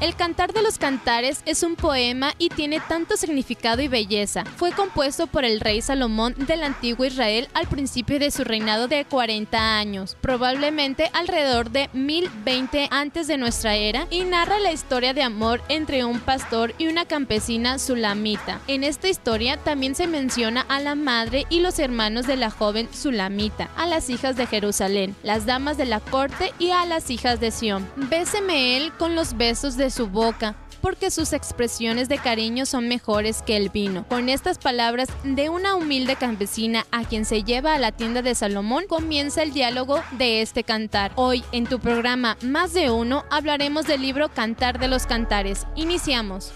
El Cantar de los Cantares es un poema y tiene tanto significado y belleza. Fue compuesto por el rey Salomón del antiguo Israel al principio de su reinado de 40 años, probablemente alrededor de 1020 antes de nuestra era, y narra la historia de amor entre un pastor y una campesina sulamita. En esta historia también se menciona a la madre y los hermanos de la joven sulamita, a las hijas de Jerusalén, las damas de la corte y a las hijas de Sión. con los besos de su boca, porque sus expresiones de cariño son mejores que el vino. Con estas palabras de una humilde campesina a quien se lleva a la tienda de Salomón, comienza el diálogo de este cantar. Hoy en tu programa Más de Uno hablaremos del libro Cantar de los Cantares. Iniciamos.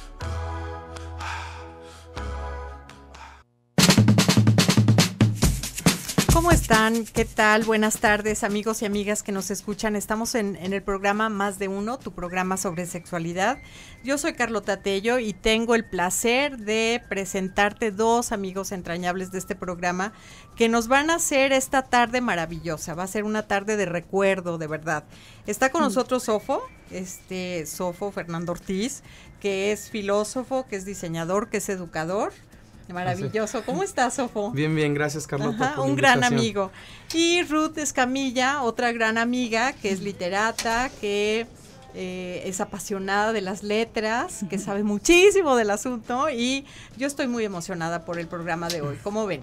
¿Cómo están? ¿Qué tal? Buenas tardes, amigos y amigas que nos escuchan. Estamos en, el programa Más de Uno, tu programa sobre sexualidad. Yo soy Carlota Tello y tengo el placer de presentarte dos amigos entrañables de este programa que nos van a hacer esta tarde maravillosa. Va a ser una tarde de recuerdo, de verdad. Está con mm. nosotros Sofo, este Sofo Fernando Ortiz, que es filósofo, que es diseñador, que es educador Maravilloso. ¿Cómo estás, Sofo? Bien, bien, gracias, Carlota. un gran amigo. Y Ruth Escamilla, otra gran amiga que es literata, que eh, es apasionada de las letras, que sabe muchísimo del asunto y yo estoy muy emocionada por el programa de hoy. ¿Cómo ven?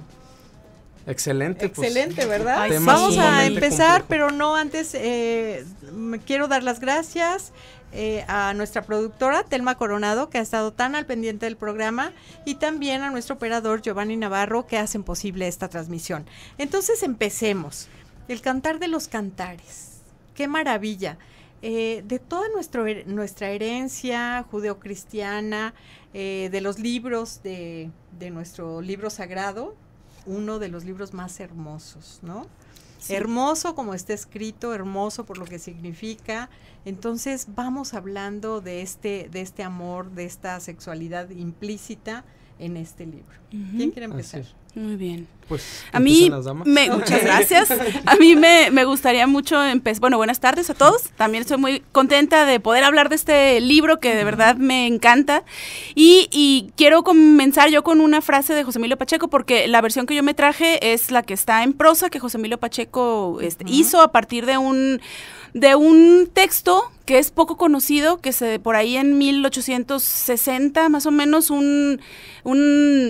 Excelente. Pues, Excelente, ¿verdad? Vamos a empezar, pero no antes eh, me quiero dar las gracias eh, a nuestra productora Telma Coronado, que ha estado tan al pendiente del programa, y también a nuestro operador Giovanni Navarro, que hacen posible esta transmisión. Entonces empecemos. El cantar de los cantares. Qué maravilla. Eh, de toda nuestra herencia judeocristiana, eh, de los libros, de, de nuestro libro sagrado, uno de los libros más hermosos, ¿no? Hermoso como está escrito, hermoso por lo que significa. Entonces vamos hablando de este, de este amor, de esta sexualidad implícita en este libro. ¿Quién quiere empezar? Muy bien. Pues, a mí, Me, muchas gracias. A mí me, gustaría mucho empezar. Bueno, buenas tardes a todos. También estoy muy contenta de poder hablar de este libro que de verdad me encanta. Y, y, quiero comenzar yo con una frase de José Emilio Pacheco, porque la versión que yo me traje es la que está en prosa que José Emilio Pacheco este, hizo a partir de un de un texto que es poco conocido, que se por ahí en 1860 más o menos un,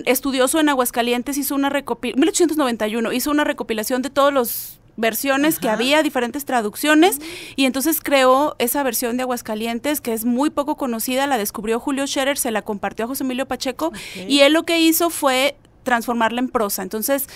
estudioso en Aguascalientes hizo una recopilación, 1891 hizo una recopilación de todas las versiones que había, diferentes traducciones, y entonces creó esa versión de Aguascalientes que es muy poco conocida, la descubrió Julio Scherer, se la compartió a José Emilio Pacheco, y él lo que hizo fue transformarla en prosa. Entonces,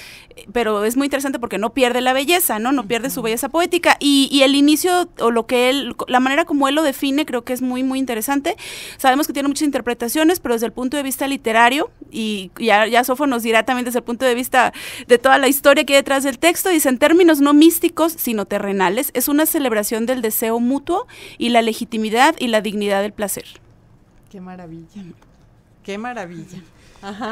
pero es muy interesante porque no pierde la belleza, ¿no? No pierde su belleza poética. Y, y, el inicio, o lo que él, la manera como él lo define, creo que es muy, muy interesante. Sabemos que tiene muchas interpretaciones, pero desde el punto de vista literario, y ya, ya Sofo nos dirá también desde el punto de vista de toda la historia que hay detrás del texto, dice en términos no místicos, sino terrenales, es una celebración del deseo mutuo y la legitimidad y la dignidad del placer. Qué maravilla. Qué maravilla.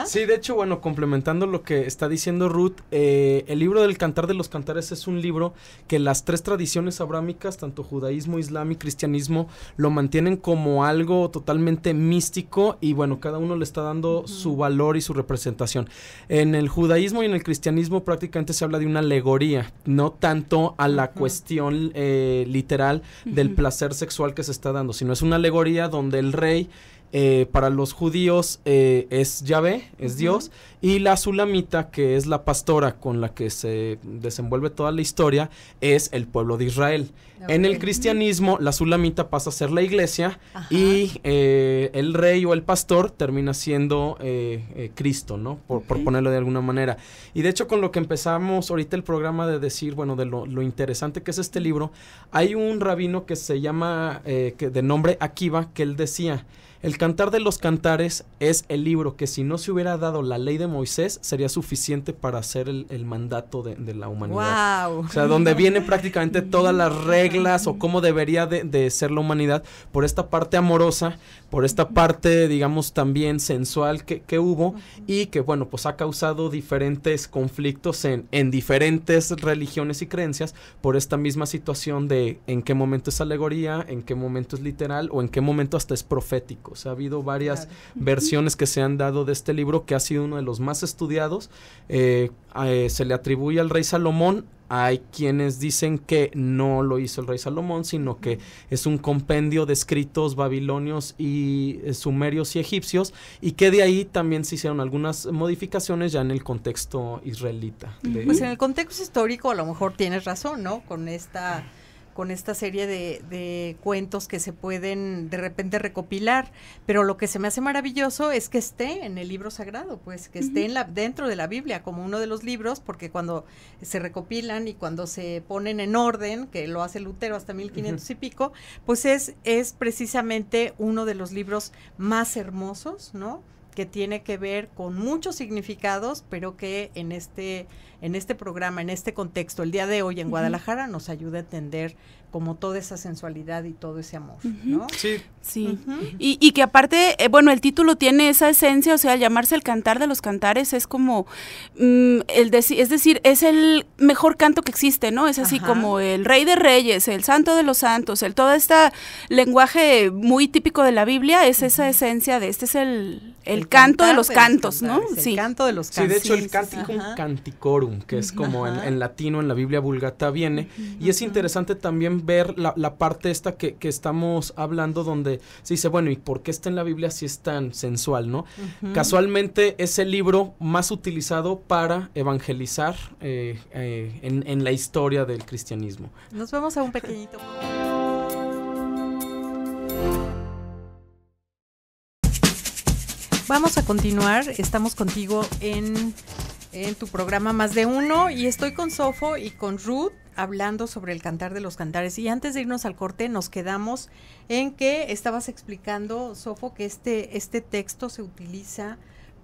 Sí, de hecho, bueno, complementando lo que está diciendo Ruth, eh, el libro del Cantar de los Cantares es un libro que las tres tradiciones abrámicas, tanto judaísmo, islam y cristianismo, lo mantienen como algo totalmente místico y bueno, cada uno le está dando su valor y su representación. En el judaísmo y en el cristianismo prácticamente se habla de una alegoría, no tanto a la cuestión eh, literal del placer sexual que se está dando, sino es una alegoría donde el rey eh, para los judíos eh, es Yahvé, es Dios, y la Sulamita, que es la pastora con la que se desenvuelve toda la historia, es el pueblo de Israel. En el cristianismo, la sulamita pasa a ser la iglesia y eh, el rey o el pastor termina siendo eh, eh, Cristo, ¿no? Por, ponerlo de alguna manera. Y de hecho, con lo que empezamos ahorita el programa de decir, bueno, de lo, interesante que es este libro, hay un rabino que se llama, que de nombre Akiva, que él decía, el Cantar de los Cantares es el libro que si no se hubiera dado la ley de Moisés sería suficiente para hacer el, mandato de, la humanidad. O sea, donde viene prácticamente todas las reglas o cómo debería de, ser la humanidad, por esta parte amorosa, por esta parte, digamos, también sensual que, hubo y que, bueno, pues ha causado diferentes conflictos en, diferentes religiones y creencias por esta misma situación de en qué momento es alegoría, en qué momento es literal o en qué momento hasta es profético. O sea, ha habido varias versiones que se han dado de este libro que ha sido uno de los más estudiados. Eh, eh, se le atribuye al rey Salomón hay quienes dicen que no lo hizo el rey Salomón, sino que es un compendio de escritos babilonios y eh, sumerios y egipcios, y que de ahí también se hicieron algunas modificaciones ya en el contexto israelita. Pues en el contexto histórico a lo mejor tienes razón, ¿no? Con esta con esta serie de, de, cuentos que se pueden de repente recopilar. Pero lo que se me hace maravilloso es que esté en el libro sagrado, pues que esté en la, dentro de la Biblia como uno de los libros, porque cuando se recopilan y cuando se ponen en orden, que lo hace Lutero hasta 1500 y pico, pues es, es precisamente uno de los libros más hermosos, ¿no? que tiene que ver con muchos significados, pero que en este, en este programa, en este contexto, el día de hoy en Guadalajara, nos ayuda a entender como toda esa sensualidad y todo ese amor, ¿no? Sí. Sí. y, que aparte, eh, bueno, el título tiene esa esencia, o sea, llamarse el cantar de los cantares es como, mm, el es decir, es el mejor canto que existe, ¿no? Es así como el rey de reyes, el santo de los santos, el todo este lenguaje muy típico de la Biblia es esa esencia de este es el, el, canto de los cantos, ¿no? El canto de los cantos. Sí, de hecho, el cántico canticorum, que es como en, en, latino, en la Biblia vulgata, viene. Y es interesante también ver la, parte esta que, estamos hablando donde se dice, bueno, ¿y por qué está en la Biblia si es tan sensual, no? Casualmente es el libro más utilizado para evangelizar eh, eh, en, la historia del cristianismo. Nos vamos a un pequeñito. Vamos a continuar, estamos contigo en en tu programa Más de Uno y estoy con Sofo y con Ruth hablando sobre el cantar de los cantares. Y antes de irnos al corte, nos quedamos en que estabas explicando, Sofo, que este, este texto se utiliza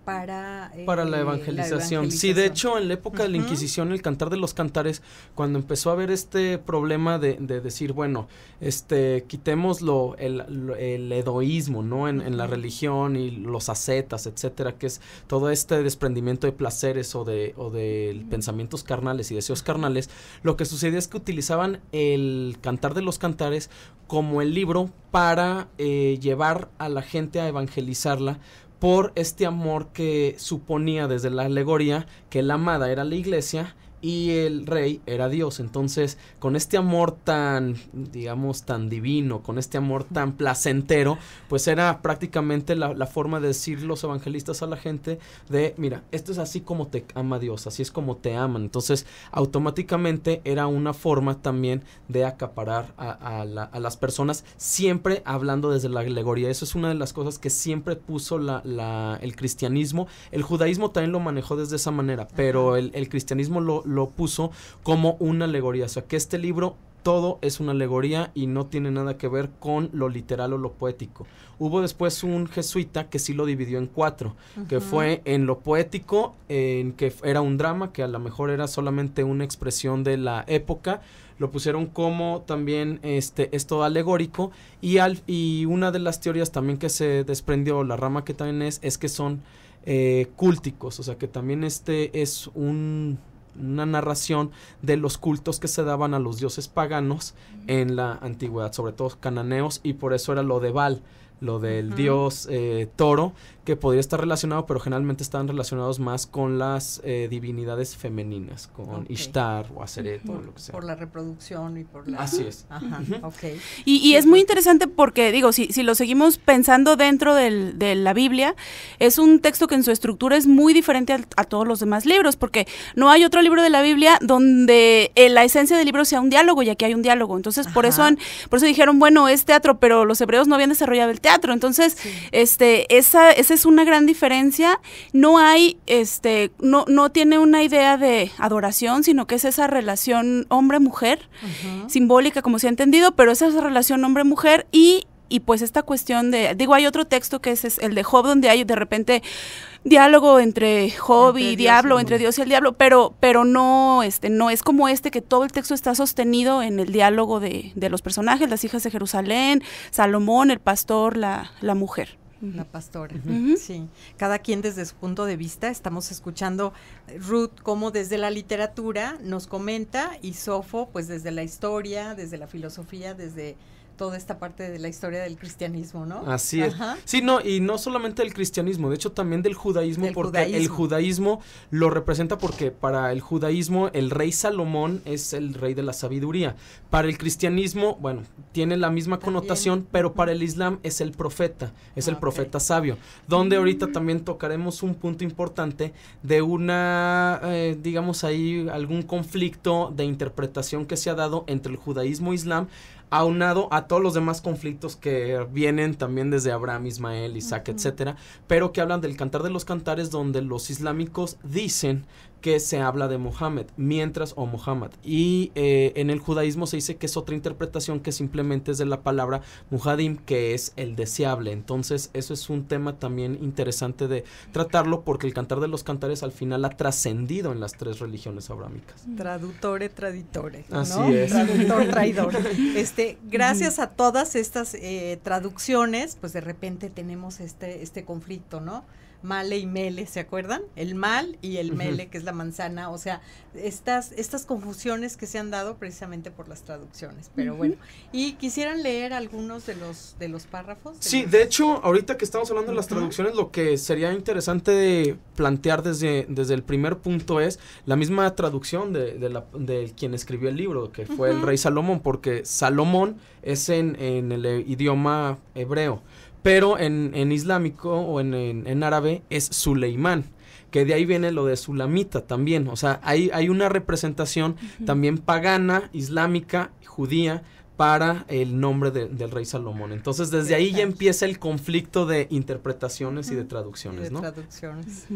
para, eh, la, evangelización. Sí, de hecho, en la época de la Inquisición, el cantar de los cantares, cuando empezó a haber este problema de, decir, bueno, este, quitemos lo, el, egoísmo edoísmo, ¿no? En, la religión y los acetas etcétera, que es todo este desprendimiento de placeres o de, pensamientos carnales y deseos carnales, lo que sucedía es que utilizaban el cantar de los cantares como el libro para eh, llevar a la gente a evangelizarla por este amor que suponía desde la alegoría que la amada era la iglesia y el rey era Dios. Entonces, con este amor tan, digamos, tan divino, con este amor tan placentero, pues era prácticamente la, forma de decir los evangelistas a la gente de, mira, esto es así como te ama Dios, así es como te aman. Entonces, automáticamente era una forma también de acaparar a, las personas, siempre hablando desde la alegoría. Eso es una de las cosas que siempre puso la, el cristianismo. El judaísmo también lo manejó desde esa manera, pero el cristianismo lo lo puso como una alegoría. O sea, que este libro todo es una alegoría y no tiene nada que ver con lo literal o lo poético. Hubo después un jesuita que sí lo dividió en cuatro, que fue en lo poético, en que era un drama, que a lo mejor era solamente una expresión de la época, lo pusieron como también este esto alegórico y, y una de las teorías también que se desprendió, la rama que también es, es que son eh, cúlticos, o sea que también este es un una narración de los cultos que se daban a los dioses paganos en la antigüedad, sobre todo cananeos, y por eso era lo de Baal, lo del dios eh, toro, que podría estar relacionado, pero generalmente están relacionados más con las eh, divinidades femeninas, con Ishtar o Aseret lo que sea. Por la reproducción y por la... Así es. Ajá, Y, y es muy pues. interesante porque, digo, si, si lo seguimos pensando dentro del, de la Biblia, es un texto que en su estructura es muy diferente a, todos los demás libros, porque no hay otro libro de la Biblia donde eh, la esencia del libro sea un diálogo, y aquí hay un diálogo. Entonces, por eso, por eso dijeron, bueno, es teatro, pero los hebreos no habían desarrollado el teatro. Entonces, este, esa, ese una gran diferencia. No hay, este, no, no tiene una idea de adoración, sino que es esa relación hombre-mujer, simbólica como se ha entendido, pero es esa relación hombre-mujer y pues esta cuestión de, digo, hay otro texto que es, el de Job, donde hay de repente diálogo entre Job y diablo, entre Dios y el diablo, pero, pero no, este, no es como este, que todo el texto está sostenido en el diálogo de, de los personajes, las hijas de Jerusalén, Salomón, el pastor, la, la mujer la pastora. Sí, cada quien desde su punto de vista. Estamos escuchando eh, Ruth como desde la literatura nos comenta y Sofo pues desde la historia, desde la filosofía, desde toda esta parte de la historia del cristianismo, ¿no? Así es. Sí, no, y no solamente del cristianismo, de hecho también del judaísmo, porque el judaísmo lo representa porque para el judaísmo el rey Salomón es el rey de la sabiduría. Para el cristianismo, bueno, tiene la misma connotación, pero para el islam es el profeta, es el profeta sabio, donde ahorita también tocaremos un punto importante de una, eh, digamos ahí, algún conflicto de interpretación que se ha dado entre el judaísmo e islam aunado a todos los demás conflictos que vienen también desde Abraham, Ismael, Isaac, etcétera, pero que hablan del Cantar de los Cantares donde los islámicos dicen que se habla de Mohammed, mientras o Muhammad. Y eh, en el judaísmo se dice que es otra interpretación que simplemente es de la palabra muhadim, que es el deseable. Entonces, eso es un tema también interesante de tratarlo, porque el cantar de los cantares al final ha trascendido en las tres religiones abrámicas. Mm. Traductore, traditore. ¿no? es. Traductor, traidor. Este, gracias a todas estas eh, traducciones, pues de repente tenemos este, este conflicto, ¿no? male y mele, ¿se acuerdan? El mal y el mele, que es la manzana, o sea, estas, estas confusiones que se han dado precisamente por las traducciones, pero bueno. ¿Y quisieran leer algunos de los, de los párrafos? sí, de hecho, ahorita que estamos hablando de las traducciones, lo que sería interesante plantear desde, desde el primer punto es la misma traducción de, de, quien escribió el libro, que fue el rey Salomón, porque Salomón es en, en el idioma hebreo. Pero en, islámico o en, árabe es Suleimán, que de ahí viene lo de Sulamita también. O sea, hay, hay una representación también pagana, islámica, judía, para el nombre del rey Salomón. Entonces, desde ahí ya empieza el conflicto de interpretaciones y de traducciones, Traducciones.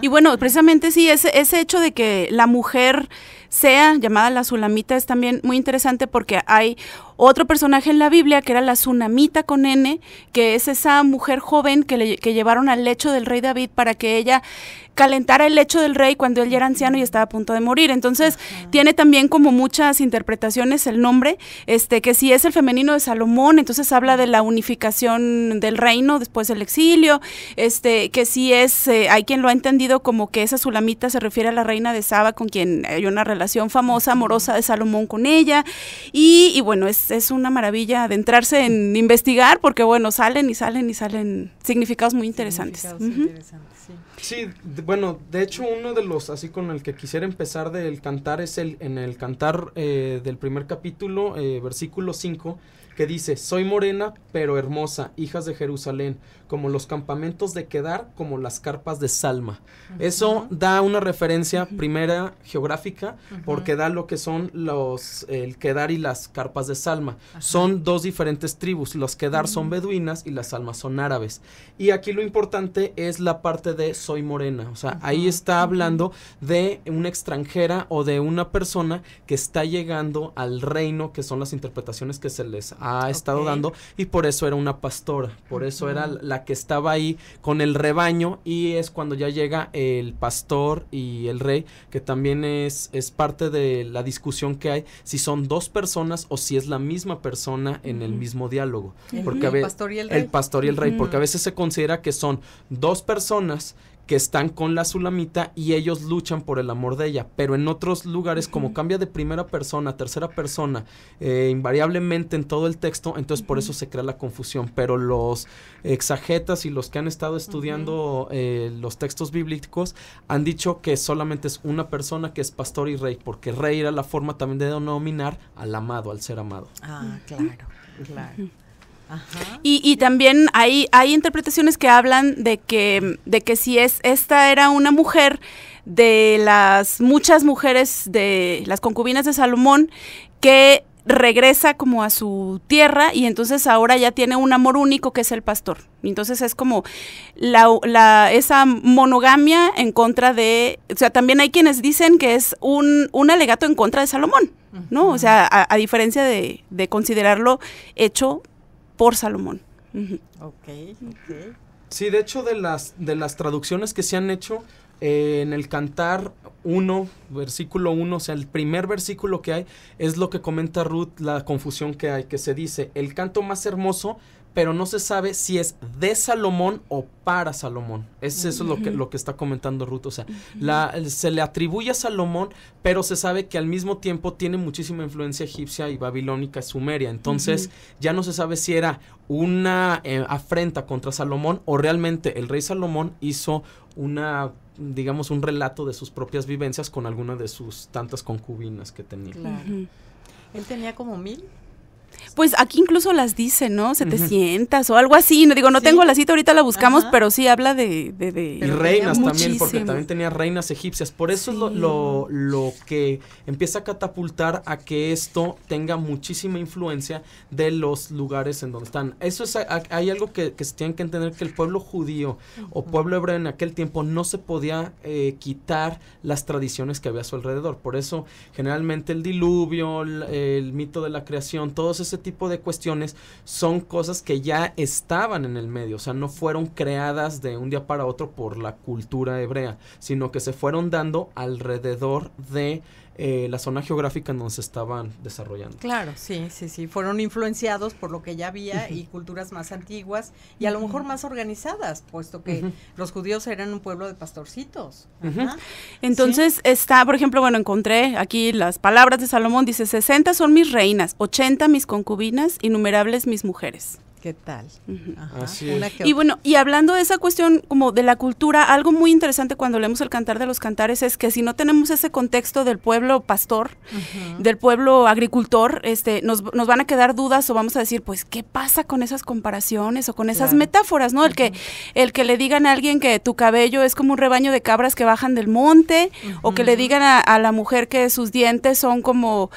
Y bueno, precisamente sí, ese, ese hecho de que la mujer sea llamada la Sulamita es también muy interesante porque hay otro personaje en la Biblia que era la Sunamita con N, que es esa mujer joven que, le, llevaron al lecho del rey David para que ella calentara el lecho del rey cuando él ya era anciano y estaba a punto de morir. Entonces, tiene también como muchas interpretaciones el nombre, este, que si es el femenino de Salomón, entonces habla de la unificación del reino después del exilio, este, que si es, eh, hay quien lo ha entendido como que esa Sulamita se refiere a la reina de Saba, con quien hay una relación famosa, amorosa de Salomón con ella. Y, bueno, es, una maravilla adentrarse en investigar, porque bueno, salen y salen y salen significados muy interesantes. sí, bueno, de hecho uno de los, así con el que quisiera empezar del cantar es el, en el cantar eh, del primer capítulo, eh, versículo 5 que dice, soy morena, pero hermosa, hijas de Jerusalén, como los campamentos de Quedar, como las carpas de Salma. Eso da una referencia primera geográfica, porque da lo que son los, el Quedar y las carpas de Salma. Son dos diferentes tribus, los Quedar son beduinas y las Salmas son árabes. Y aquí lo importante es la parte de soy morena, o sea, ahí está hablando de una extranjera o de una persona que está llegando al reino, que son las interpretaciones que se les ha estado dando y por eso era una pastora, por eso era la que estaba ahí con el rebaño y es cuando ya llega el pastor y el rey, que también es, es parte de la discusión que hay, si son dos personas o si es la misma persona en el mismo diálogo. Porque el El pastor y el rey, porque a veces se considera que son dos personas que están con la Sulamita y ellos luchan por el amor de ella. Pero en otros lugares, como cambia de primera persona a tercera persona, eh, invariablemente en todo el texto, entonces por eso se crea la confusión. Pero los exagetas y los que han estado estudiando eh, los textos bíblicos han dicho que solamente es una persona que es pastor y rey, porque rey era la forma también de denominar al amado, al ser amado. Ah, claro, claro. Y, y también hay, hay interpretaciones que hablan de que, de que si es, esta era una mujer de las muchas mujeres de las concubinas de Salomón que regresa como a su tierra y entonces ahora ya tiene un amor único que es el pastor. Entonces es como la, esa monogamia en contra de, o sea, también hay quienes dicen que es un, un alegato en contra de Salomón, ¿no? O sea, a, a diferencia de, de, considerarlo hecho por Salomón. Ok, Sí, de hecho, de las, de las traducciones que se han hecho, eh, en el Cantar 1, versículo 1, o sea, el primer versículo que hay, es lo que comenta Ruth, la confusión que hay, que se dice, el canto más hermoso pero no se sabe si es de Salomón o para Salomón. Es eso es lo, que, lo que está comentando Ruth. O sea, la, se le atribuye a Salomón, pero se sabe que al mismo tiempo tiene muchísima influencia egipcia y babilónica sumeria. Entonces, ya no se sabe si era una eh, afrenta contra Salomón o realmente el rey Salomón hizo una digamos un relato de sus propias vivencias con alguna de sus tantas concubinas que tenía. Él tenía como mil. Pues aquí incluso las dice, ¿no? se te sientas o algo así. No digo, no tengo la cita, ahorita la buscamos, pero sí habla de... y reinas también, porque también tenía reinas egipcias. Por eso es lo, lo, que empieza a catapultar a que esto tenga muchísima influencia de los lugares en donde están. Eso es, hay algo que, se tienen que entender, que el pueblo judío o pueblo hebreo en aquel tiempo no se podía eh, quitar las tradiciones que había a su alrededor. Por eso generalmente el diluvio, el, mito de la creación, todos ese tipo de cuestiones son cosas que ya estaban en el medio, o sea, no fueron creadas de un día para otro por la cultura hebrea, sino que se fueron dando alrededor de eh, la zona geográfica en donde se estaban desarrollando. Claro, sí, sí, sí. Fueron influenciados por lo que ya había y culturas más antiguas y a lo mejor más organizadas, puesto que los judíos eran un pueblo de pastorcitos. Entonces está, por ejemplo, bueno, encontré aquí las palabras de Salomón, dice, 60 son mis reinas, 80 mis concubinas, innumerables mis mujeres. ¿Qué tal? Y bueno, y hablando de esa cuestión como de la cultura, algo muy interesante cuando leemos el Cantar de los Cantares es que si no tenemos ese contexto del pueblo pastor, del pueblo agricultor, este, nos, van a quedar dudas o vamos a decir, pues, ¿qué pasa con esas comparaciones o con esas metáforas, no? El que, el que le digan a alguien que tu cabello es como un rebaño de cabras que bajan del monte, o que le digan a la mujer que sus dientes son como,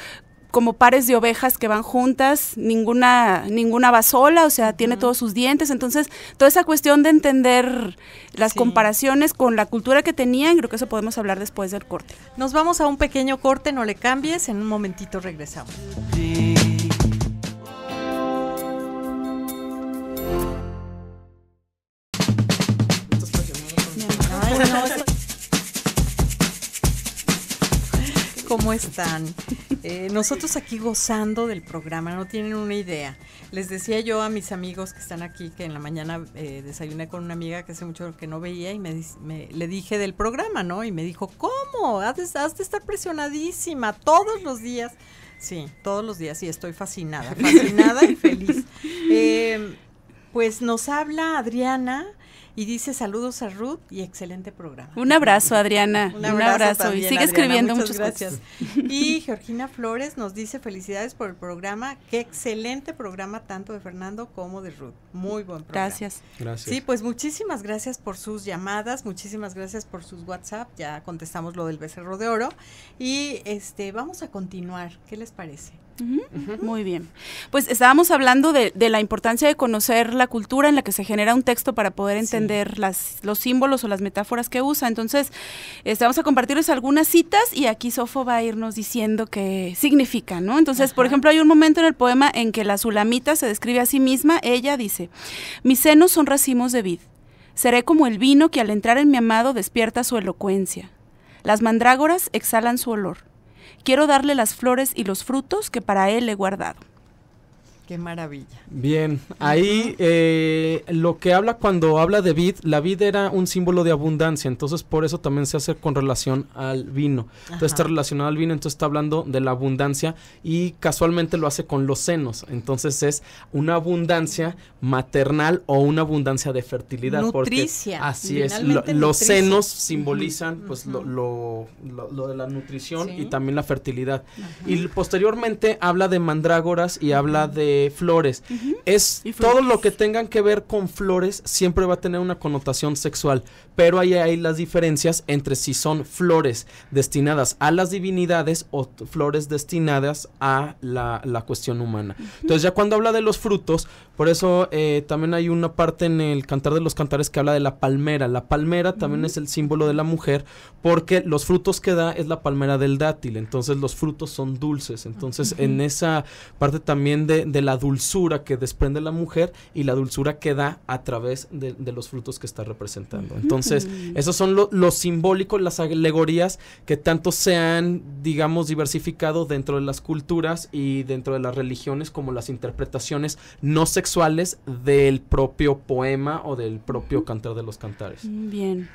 como pares de ovejas que van juntas, ninguna, ninguna va sola, o sea, tiene todos sus dientes. Entonces, toda esa cuestión de entender las comparaciones con la cultura que tenían, creo que eso podemos hablar después del corte. Nos vamos a un pequeño corte, no le cambies, en un momentito regresamos. ¿cómo están? Eh, nosotros aquí gozando del programa, no tienen una idea. Les decía yo a mis amigos que están aquí que en la mañana eh, desayuné con una amiga que hace mucho que no veía y me, le dije del programa, ¿no? Y me dijo, ¿cómo? Has de, estar presionadísima todos los días. Sí, todos los días, y estoy fascinada, fascinada y feliz. Eh, pues nos habla Adriana y dice saludos a Ruth y excelente programa. Un abrazo, Adriana. Un abrazo. y sigue escribiendo muchas, gracias. Y Georgina Flores nos dice felicidades por el programa. Qué excelente programa tanto de Fernando como de Ruth. Muy buen programa. Gracias. Gracias. Sí, pues muchísimas gracias por sus llamadas, muchísimas gracias por sus WhatsApp. Ya contestamos lo del becerro de oro. Y este vamos a continuar. ¿Qué les parece? Muy bien. Pues estábamos hablando de, la importancia de conocer la cultura en la que se genera un texto para poder entender los símbolos o las metáforas que usa. Entonces, este, vamos a compartirles algunas citas y aquí Sofo va a irnos diciendo qué significa, ¿no? Entonces, por ejemplo, hay un momento en el poema en que la zulamita se describe a sí misma. Ella dice, mis senos son racimos de vid. Seré como el vino que al entrar en mi amado despierta su elocuencia. Las mandrágoras exhalan su olor. Quiero darle las flores y los frutos que para él he guardado. Qué maravilla. Bien, ahí eh, lo que habla cuando habla de vid, la vid era un símbolo de abundancia, entonces por eso también se hace con relación al vino. Entonces está relacionado al vino, entonces está hablando de la abundancia y casualmente lo hace con los senos, entonces es una abundancia maternal o una abundancia de fertilidad. Nutricia. así es, los senos simbolizan pues lo, lo, lo, de la nutrición y también la fertilidad. Y posteriormente habla de mandrágoras y habla de eh, flores. Es todo lo que tengan que ver con flores siempre va a tener una connotación sexual, pero ahí hay las diferencias entre si son flores destinadas a las divinidades o flores destinadas a la, cuestión humana. Entonces ya cuando habla de los frutos, por eso eh, también hay una parte en el Cantar de los Cantares que habla de la palmera. La palmera también es el símbolo de la mujer porque los frutos que da es la palmera del dátil, entonces los frutos son dulces, entonces en esa parte también de, de la dulzura que desprende la mujer y la dulzura que da a través de, los frutos que está representando. Entonces, esos son los simbólicos, las alegorías que tanto se han, digamos, diversificado dentro de las culturas y dentro de las religiones como las interpretaciones no sexuales del propio poema o del propio cantar de los cantares. Mm, bien.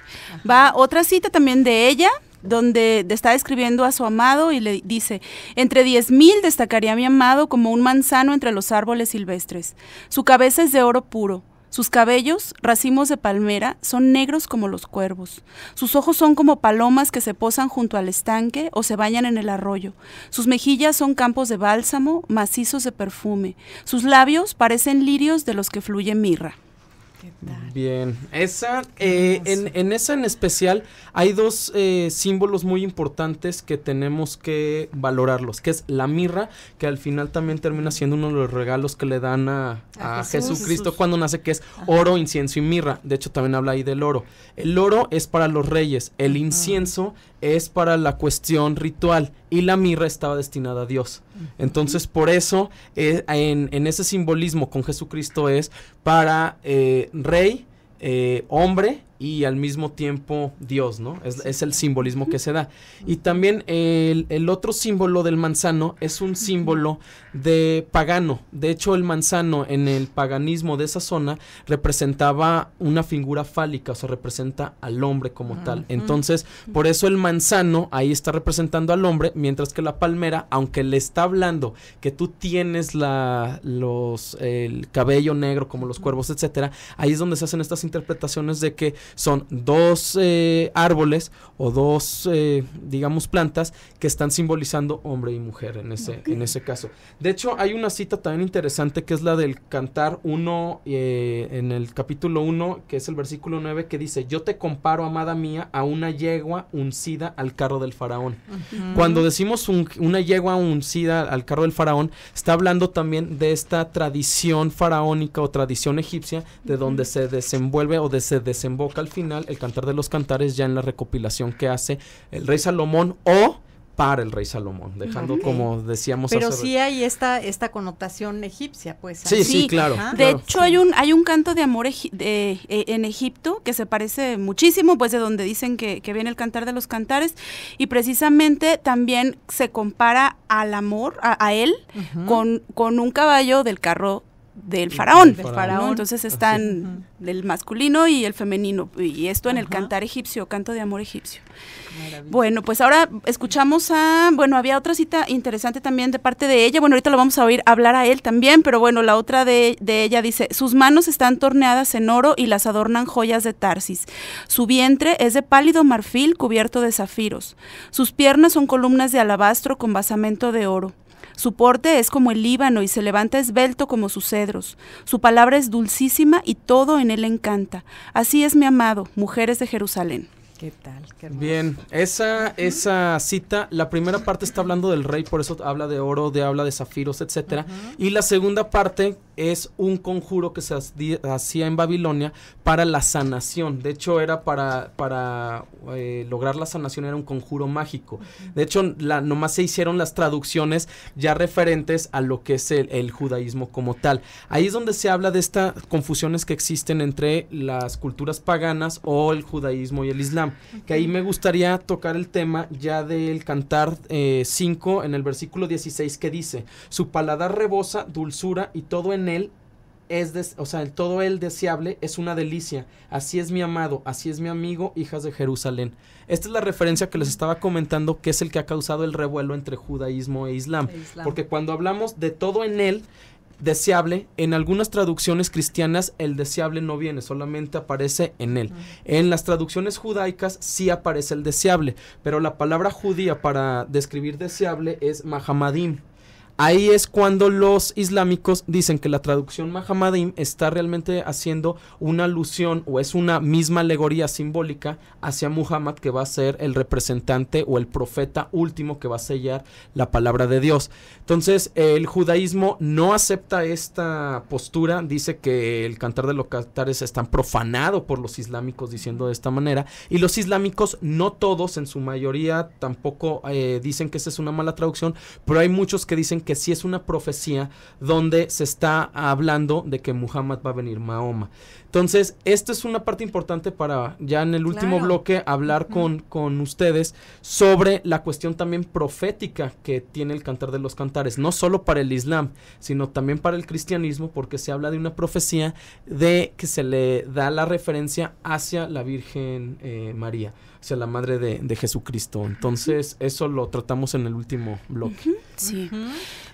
Va otra cita también de ella, donde está escribiendo a su amado y le dice, entre diez mil destacaría mi amado como un manzano entre los árboles silvestres. Su cabeza es de oro puro. Sus cabellos, racimos de palmera, son negros como los cuervos. Sus ojos son como palomas que se posan junto al estanque o se bañan en el arroyo. Sus mejillas son campos de bálsamo, macizos de perfume. Sus labios parecen lirios de los que fluye mirra. Bien, esa, eh, en, esa en especial hay dos eh, símbolos muy importantes que tenemos que valorarlos, que es la mirra, que al final también termina siendo uno de los regalos que le dan a, Jesucristo cuando nace, que es oro, incienso y mirra. De hecho, también habla ahí del oro. El oro es para los reyes, el incienso es para la cuestión ritual y la mirra estaba destinada a Dios. Entonces, por eso, eh, en, ese simbolismo con Jesucristo es para eh, rey, eh, hombre y al mismo tiempo Dios, ¿no? Es, el simbolismo que se da. Y también el, otro símbolo del manzano es un símbolo de pagano. De hecho, el manzano en el paganismo de esa zona representaba una figura fálica, o sea, representa al hombre como tal. Entonces, por eso el manzano ahí está representando al hombre, mientras que la palmera, aunque le está hablando que tú tienes la, los, el cabello negro como los cuervos, etcétera, ahí es donde se hacen estas interpretaciones de que son dos eh, árboles o dos, eh, digamos, plantas que están simbolizando hombre y mujer en ese, en ese caso. De hecho, hay una cita también interesante que es la del Cantar uno eh, en el capítulo 1, que es el versículo 9, que dice, yo te comparo, amada mía, a una yegua uncida al carro del faraón. Cuando decimos una yegua uncida al carro del faraón, está hablando también de esta tradición faraónica o tradición egipcia, de donde se desenvuelve o de se desemboca al final, el Cantar de los Cantares, ya en la recopilación que hace el Rey Salomón o para el rey Salomón, dejando como decíamos. Pero sí hay esta esta connotación egipcia, pues. Sí, sí, claro. De hecho hay un hay un canto de amor eh, en Egipto que se parece muchísimo, pues de donde dicen que, viene el cantar de los cantares y precisamente también se compara al amor a, él con con un caballo del carro del faraón. Entonces están del el masculino y el femenino. Y esto en el cantar egipcio, canto de amor egipcio. Bueno, pues ahora escuchamos a, bueno, había otra cita interesante también de parte de ella. Bueno, ahorita lo vamos a oír hablar a él también, pero bueno, la otra de ella dice, sus manos están torneadas en oro y las adornan joyas de Tarsis. Su vientre es de pálido marfil cubierto de zafiros. Sus piernas son columnas de alabastro con basamento de oro. Su porte es como el Líbano y se levanta esbelto como sus cedros. Su palabra es dulcísima y todo en él encanta. Así es mi amado, mujeres de Jerusalén. ¿Qué tal? Bien, esa, esa cita, la primera parte está hablando del rey, por eso habla de oro, de habla de zafiros, etcétera. Y la segunda parte es un conjuro que se hacía en Babilonia para la sanación. De hecho, era para, para eh, lograr la sanación, era un conjuro mágico. De hecho, la, nomás se hicieron las traducciones ya referentes a lo que es el judaísmo como tal. Ahí es donde se habla de estas confusiones que existen entre las culturas paganas o el judaísmo y el islam. Que ahí me gustaría tocar el tema ya del cantar 5 eh, en el versículo 16 que dice, su paladar rebosa dulzura y todo en él es, o sea, todo el deseable es una delicia. Así es mi amado, así es mi amigo, hijas de Jerusalén. Esta es la referencia que les estaba comentando, que es el que ha causado el revuelo entre judaísmo E islam. E Porque cuando hablamos de todo en él, deseable, en algunas traducciones cristianas el deseable no viene, solamente aparece en él. En las traducciones judaicas sí aparece el deseable, pero la palabra judía para describir deseable es mahamadim. Ahí es cuando los islámicos dicen que la traducción Mahamadim está realmente haciendo una alusión o es una misma alegoría simbólica hacia Muhammad que va a ser el representante o el profeta último que va a sellar la palabra de Dios. Entonces el judaísmo no acepta esta postura, dice que el cantar de los cantares está profanado por los islámicos diciendo de esta manera y los islámicos no todos en su mayoría tampoco eh, dicen que esa es una mala traducción, pero hay muchos que dicen que que sí es una profecía donde se está hablando de que Muhammad va a venir Mahoma. Entonces, esta es una parte importante para ya en el último bloque hablar con, con ustedes sobre la cuestión también profética que tiene el cantar de los cantares, no solo para el Islam, sino también para el cristianismo, porque se habla de una profecía de que se le da la referencia hacia la Virgen eh, María sea, la madre de, Jesucristo. Entonces, eso lo tratamos en el último bloque. Sí.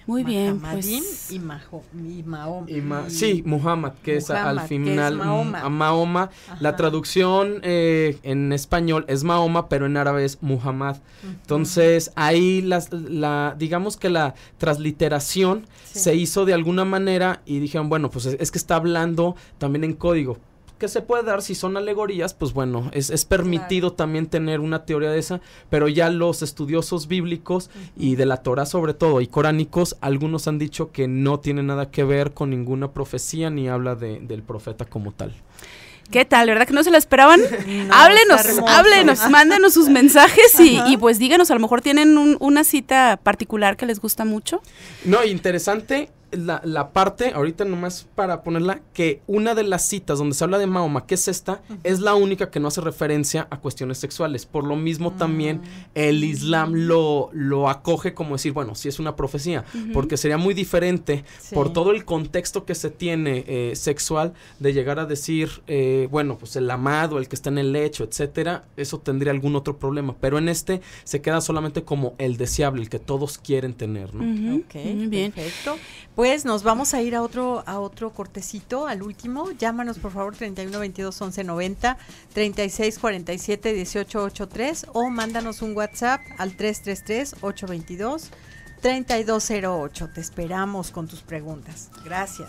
Muy bien. Pues. y, Mahoma. sí, Muhammad, que es al final es mm, Mahoma. La traducción eh, en español es Mahoma, pero en árabe es Muhammad. Entonces, ahí las, la, digamos que la transliteración se hizo de alguna manera y dijeron, bueno, pues es que está hablando también en código que se puede dar si son alegorías, pues bueno, es, es permitido también tener una teoría de esa, pero ya los estudiosos bíblicos y de la Torah sobre todo y coránicos, algunos han dicho que no tiene nada que ver con ninguna profecía ni habla del profeta como tal. ¿Qué tal? ¿Verdad que no se la esperaban? háblenos, háblenos, mándanos sus mensajes y, y, pues díganos, a lo mejor tienen una cita particular que les gusta mucho. No, interesante, la, parte, ahorita nomás para ponerla, que una de las citas donde se habla de Mahoma, que es esta, es la única que no hace referencia a cuestiones sexuales. Por lo mismo ah, también el Islam lo, lo acoge como decir, bueno, si es una profecía, porque sería muy diferente por todo el contexto que se tiene eh, sexual de llegar a decir, eh, bueno, pues el amado, el que está en el lecho, etcétera, eso tendría algún otro problema. Pero en este se queda solamente como el deseable, el que todos quieren tener, ¿no? Ok, bien. Perfecto. Pues nos vamos a ir a otro a otro cortecito, al último. Llámanos por favor 31 22 11 90 36 47 18 83 o mándanos un WhatsApp al 333 822 3208. Te esperamos con tus preguntas. Gracias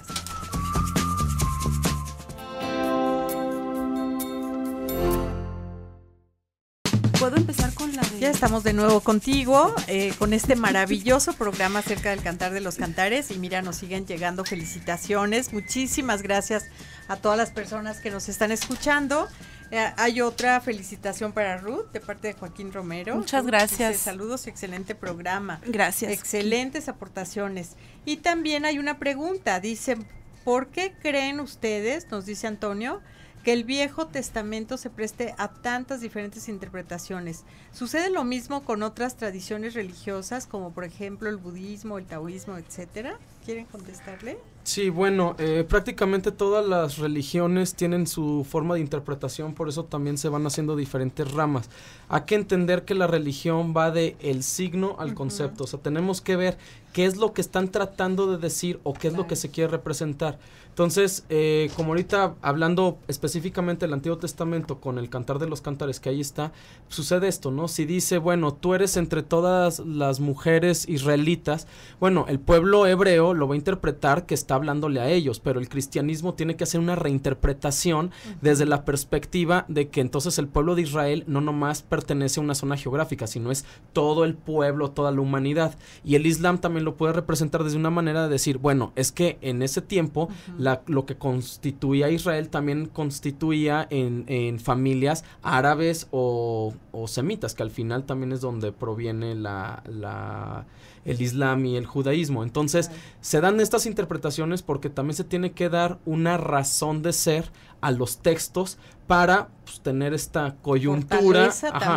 puedo empezar con la Ya estamos de nuevo contigo, eh, con este maravilloso programa acerca del cantar de los cantares. Y mira, nos siguen llegando felicitaciones. Muchísimas gracias a todas las personas que nos están escuchando. Eh, hay otra felicitación para Ruth de parte de Joaquín Romero. Muchas gracias. saludos y excelente programa. Gracias. Excelentes aportaciones. Y también hay una pregunta, dice, ¿por qué creen ustedes, nos dice Antonio, que el Viejo Testamento se preste a tantas diferentes interpretaciones. Sucede lo mismo con otras tradiciones religiosas, como por ejemplo el budismo, el taoísmo, etcétera. ¿Quieren contestarle? Sí, bueno, eh, prácticamente todas las religiones tienen su forma de interpretación, por eso también se van haciendo diferentes ramas. Hay que entender que la religión va de el signo al concepto, o sea, tenemos que ver qué es lo que están tratando de decir o qué es lo que se quiere representar. Entonces, eh, como ahorita hablando específicamente del Antiguo Testamento con el Cantar de los Cantares, que ahí está, sucede esto, ¿no? Si dice, bueno, tú eres entre todas las mujeres israelitas, bueno, el pueblo hebreo lo va a interpretar que está hablándole a ellos, pero el cristianismo tiene que hacer una reinterpretación desde la perspectiva de que entonces el pueblo de Israel no nomás pertenece a una zona geográfica, sino es todo el pueblo, toda la humanidad. Y el Islam también lo puede representar desde una manera de decir, bueno, es que en ese tiempo lo que constituía Israel también constituía en, familias árabes o, semitas, que al final también es donde proviene la, el islam y el judaísmo. Entonces, se dan estas interpretaciones porque también se tiene que dar una razón de ser a los textos para pues, tener esta coyuntura,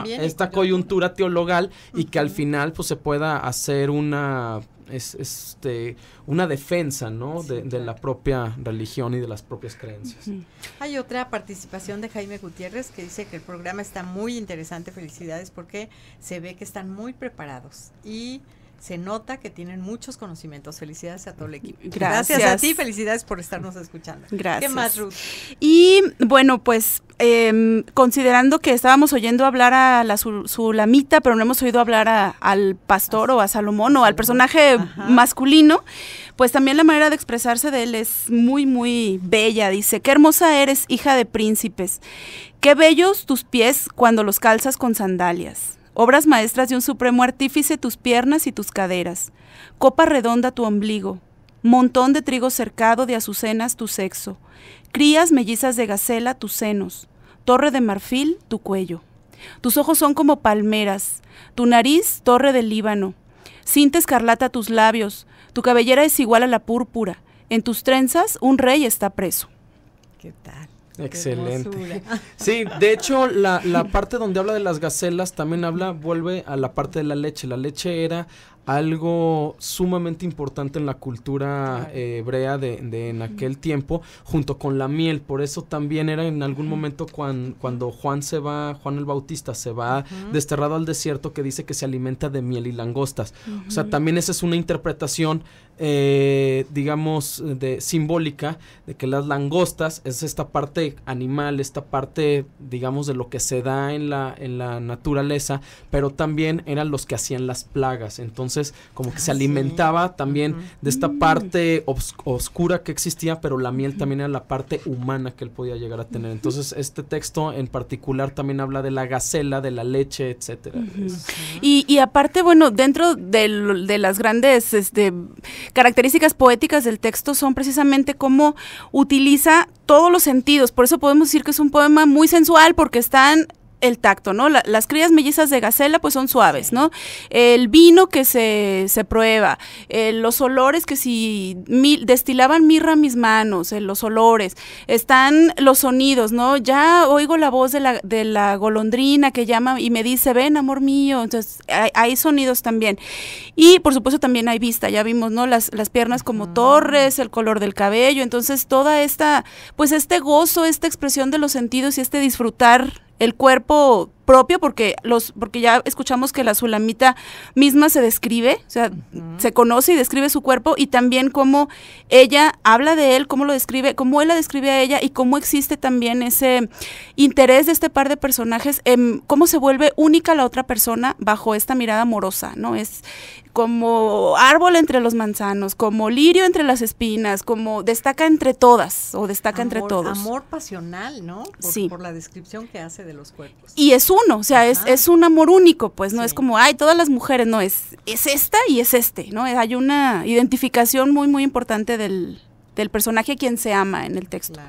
esta coyuntura teologal y que al final pues se pueda hacer una es este una defensa ¿no? de, la propia religión y de las propias creencias. Hay otra participación de Jaime Gutiérrez que dice que el programa está muy interesante, felicidades porque se ve que están muy preparados y se nota que tienen muchos conocimientos. Felicidades a todo el equipo. Gracias, a ti, felicidades por estarnos escuchando. Gracias. ¿Qué más, Ruth? Y bueno, pues em, considerando que estábamos oyendo hablar a la Sulamita, pero no hemos oído hablar al pastor o a Salomón o al personaje masculino, pues también la manera de expresarse de él es muy, muy bella. Dice, qué hermosa eres, hija de príncipes. Qué bellos tus pies cuando los calzas con sandalias obras maestras de un supremo artífice tus piernas y tus caderas, copa redonda tu ombligo, montón de trigo cercado de azucenas tu sexo, crías mellizas de gacela tus senos, torre de marfil tu cuello. Tus ojos son como palmeras, tu nariz torre del Líbano, cinta escarlata tus labios, tu cabellera es igual a la púrpura, en tus trenzas un rey está preso. ¿Qué tal? Excelente. Sí, de hecho, la, la, parte donde habla de las gacelas también habla, vuelve a la parte de la leche. La leche era algo sumamente importante en la cultura eh, hebrea de, en aquel tiempo, junto con la miel. Por eso también era en algún momento cuando Juan se va, Juan el Bautista se va desterrado al desierto que dice que se alimenta de miel y langostas. O sea, también esa es una interpretación, eh, digamos, de, simbólica de que las langostas es esta parte animal, esta parte, digamos, de lo que se da en la, en la naturaleza, pero también eran los que hacían las plagas. Entonces, como que se ah, alimentaba también de esta parte oscura que existía, pero la miel también era la parte humana que él podía llegar a tener. Entonces este texto en particular también habla de la gacela, de la leche, etcétera. y, aparte, bueno, dentro de, las grandes este, características poéticas del texto son precisamente cómo utiliza todos los sentidos, por eso podemos decir que es un poema muy sensual porque están el tacto, ¿no? las crías mellizas de gacela pues son suaves, ¿no? El vino que se, se prueba, eh, los olores que si destilaban mirra mis manos, eh, los olores, están los sonidos, ¿no? Ya oigo la voz de la, de la golondrina que llama y me dice, ven, amor mío, entonces hay, sonidos también. Y por supuesto también hay vista, ya vimos, ¿no? Las, las piernas como ah. torres, el color del cabello, entonces toda esta, pues este gozo, esta expresión de los sentidos y este disfrutar el cuerpo propio porque los porque ya escuchamos que la sulamita misma se describe, o sea, se conoce y describe su cuerpo y también cómo ella habla de él, cómo lo describe, cómo él la describe a ella y cómo existe también ese interés de este par de personajes en cómo se vuelve única la otra persona bajo esta mirada amorosa, ¿no? Es como árbol entre los manzanos, como lirio entre las espinas, como destaca entre todas o destaca entre todos. Amor pasional, ¿no? Por, sí. Por la descripción que hace de los cuerpos. Y es o sea, es, un amor único, pues no es como, ay, todas las mujeres, no, es, es esta y es este, ¿no? Hay una identificación muy, muy importante del, del personaje a quien se ama en el texto.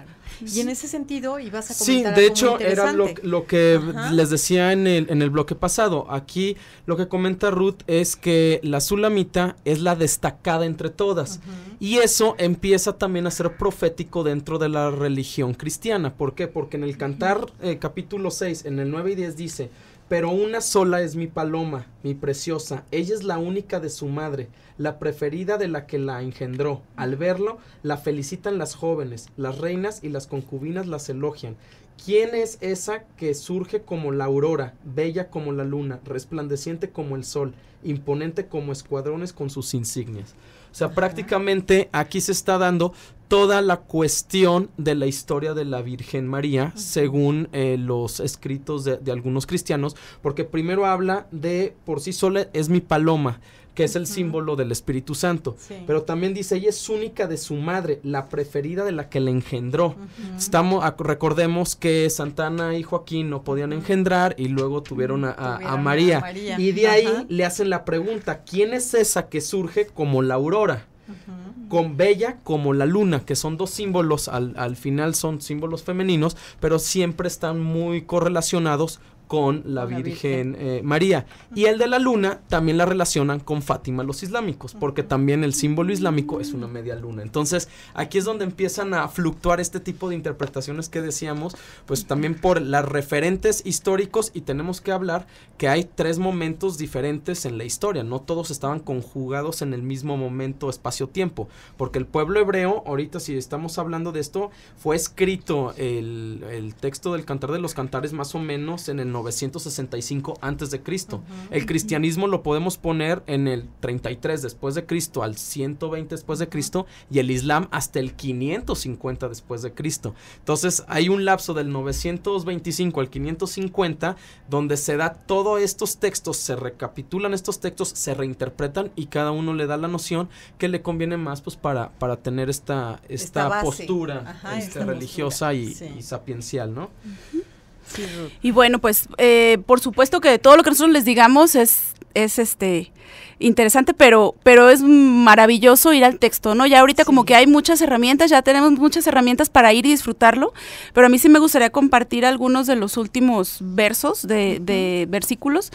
Y en ese sentido ibas a comentar Sí, de hecho era lo, que les decía en el, en el bloque pasado. Aquí lo que comenta Ruth es que la Sulamita es la destacada entre todas. Y eso empieza también a ser profético dentro de la religión cristiana. ¿Por qué? Porque en el Cantar eh, capítulo 6, en el 9 y 10 dice... Pero una sola es mi paloma, mi preciosa. Ella es la única de su madre, la preferida de la que la engendró. Al verlo, la felicitan las jóvenes, las reinas y las concubinas las elogian. ¿Quién es esa que surge como la aurora, bella como la luna, resplandeciente como el sol, imponente como escuadrones con sus insignias? O sea, prácticamente aquí se está dando toda la cuestión de la historia de la Virgen María, según eh, los escritos de, algunos cristianos, porque primero habla de por sí sola es mi paloma, que es el símbolo del Espíritu Santo, pero también dice ella es única de su madre, la preferida de la que le engendró. Estamos, recordemos que Santana y Joaquín no podían engendrar y luego tuvieron a, María. y de ahí le hacen la pregunta, ¿quién es esa que surge como la aurora? con bella como la luna, que son dos símbolos, al final son símbolos femeninos, pero siempre están muy correlacionados con la, Virgen, eh, María. Y el de la luna también la relacionan con Fátima los islámicos, porque también el símbolo islámico es una media luna. Entonces, aquí es donde empiezan a fluctuar este tipo de interpretaciones que decíamos, pues también por las referentes históricos y tenemos que hablar que hay tres momentos diferentes en la historia, no todos estaban conjugados en el mismo momento espacio-tiempo, porque el pueblo hebreo, ahorita si estamos hablando de esto, fue escrito el, el texto del Cantar de los Cantares más o menos en el 965 antes de Cristo. El cristianismo lo podemos poner en el 33 después de Cristo al 120 después de Cristo y el Islam hasta el 550 después de Cristo. Entonces hay un lapso del 925 al 550 donde se da todos estos textos, se recapitulan estos textos, se reinterpretan y cada uno le da la noción que le conviene más pues para, para tener esta, esta, este, postura religiosa Y, sapiencial, ¿no? y bueno, pues eh, por supuesto que todo lo que nosotros les digamos es, es este interesante, pero, pero es maravilloso ir al texto, ¿no? Ya ahorita como que hay muchas herramientas, ya tenemos muchas herramientas para ir y disfrutarlo, pero a mí sí me gustaría compartir algunos de los últimos versos de, versículos,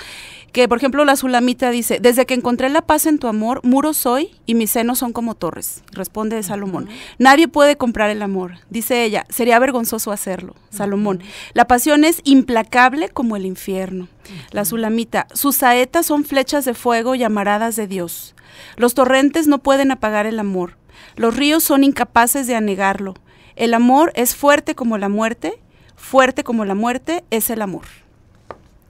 que por ejemplo la Zulamita dice, desde que encontré la paz en tu amor, muro soy y mis senos son como torres, responde Salomón. Nadie puede comprar el amor, dice ella, sería vergonzoso hacerlo, Salomón. La pasión es implacable como el infierno la sulamita. Sus saetas son flechas de fuego llamaradas de Dios. Los torrentes no pueden apagar el amor. Los ríos son incapaces de anegarlo. El amor es fuerte como la muerte. Fuerte como la muerte es el amor.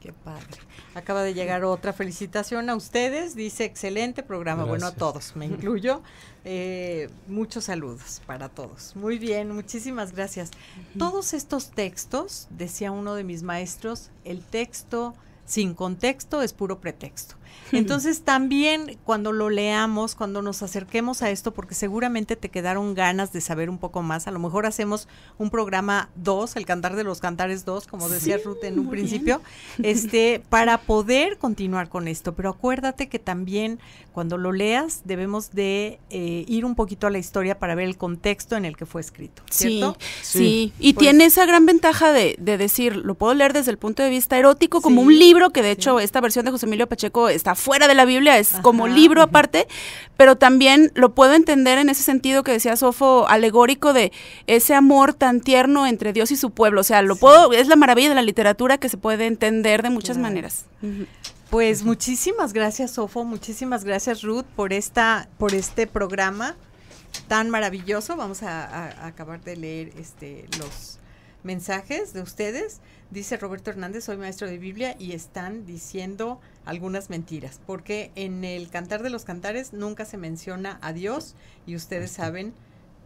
Qué padre. Acaba de llegar otra felicitación a ustedes. Dice, excelente programa. Bueno, a todos, me incluyo. Eh, muchos saludos para todos. Muy bien, muchísimas gracias. Todos estos textos, decía uno de mis maestros, el texto sin contexto es puro pretexto. Entonces también cuando lo leamos, cuando nos acerquemos a esto, porque seguramente te quedaron ganas de saber un poco más, a lo mejor hacemos un programa 2, el cantar de los cantares 2, como decía Ruth en un principio, este para poder continuar con esto, pero acuérdate que también cuando lo leas debemos de eh, ir un poquito a la historia para ver el contexto en el que fue escrito. ¿cierto? Sí, sí. y pues tiene esa gran ventaja de, decir, lo puedo leer desde el punto de vista erótico como un libro, que de hecho esta versión de José Emilio Pacheco afuera fuera de la Biblia, es como libro aparte, pero también lo puedo entender en ese sentido que decía Sofo, alegórico de ese amor tan tierno entre Dios y su pueblo. O sea, lo puedo, es la maravilla de la literatura que se puede entender de muchas maneras. Pues muchísimas gracias, Sofo, muchísimas gracias, Ruth, por esta, por este programa tan maravilloso. Vamos a, a acabar de leer este los mensajes de ustedes. Dice Roberto Hernández, soy maestro de Biblia y están diciendo algunas mentiras, porque en el Cantar de los Cantares nunca se menciona a Dios y ustedes saben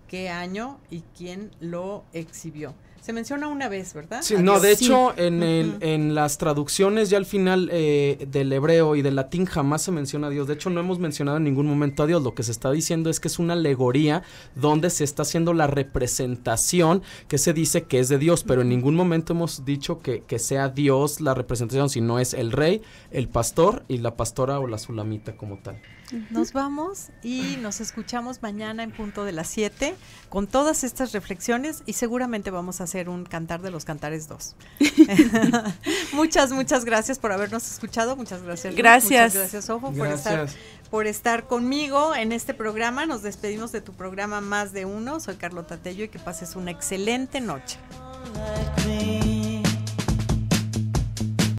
qué año y quién lo exhibió. Se menciona una vez, ¿verdad? Sí, no, de hecho, en, en las traducciones ya al final eh, del hebreo y del latín jamás se menciona a Dios. De hecho, no hemos mencionado en ningún momento a Dios. Lo que se está diciendo es que es una alegoría donde se está haciendo la representación que se dice que es de Dios, pero en ningún momento hemos dicho que, que sea Dios la representación, sino es el rey, el pastor y la pastora o la sulamita como tal. Nos vamos y nos escuchamos mañana en punto de las 7 con todas estas reflexiones y seguramente vamos a ser un cantar de los cantares 2. muchas, muchas gracias por habernos escuchado. Muchas gracias. Gracias. gracias, Ojo, por estar por estar conmigo en este programa. Nos despedimos de tu programa Más de Uno. Soy Carlota Tello y que pases una excelente noche.